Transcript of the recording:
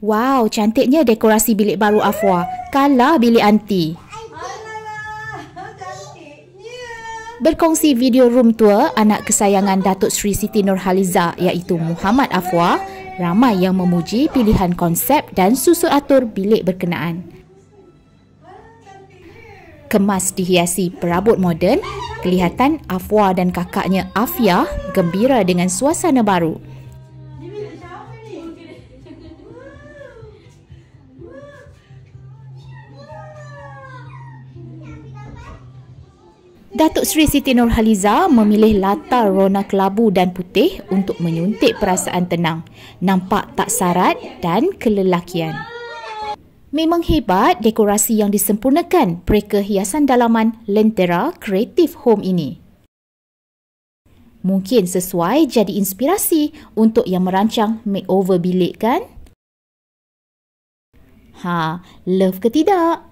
Wow, cantiknya dekorasi bilik baru Afwa. Kalah bilik anti. Berkongsi video room tour anak kesayangan Datuk Sri Siti Nurhaliza iaitu Muhammad Afwa, ramai yang memuji pilihan konsep dan susun atur bilik berkenaan. Kemas dihiasi perabot moden, kelihatan Afwa dan kakaknya Afia gembira dengan suasana baru. Datuk Seri Siti Nurhaliza memilih latar rona kelabu dan putih untuk menyuntik perasaan tenang, nampak tak sarat dan kelelakian. Memang hebat dekorasi yang disempurnakan pereka hiasan dalaman Lentera Creative Home ini. Mungkin sesuai jadi inspirasi untuk yang merancang makeover bilik kan? Ha, love ke tidak?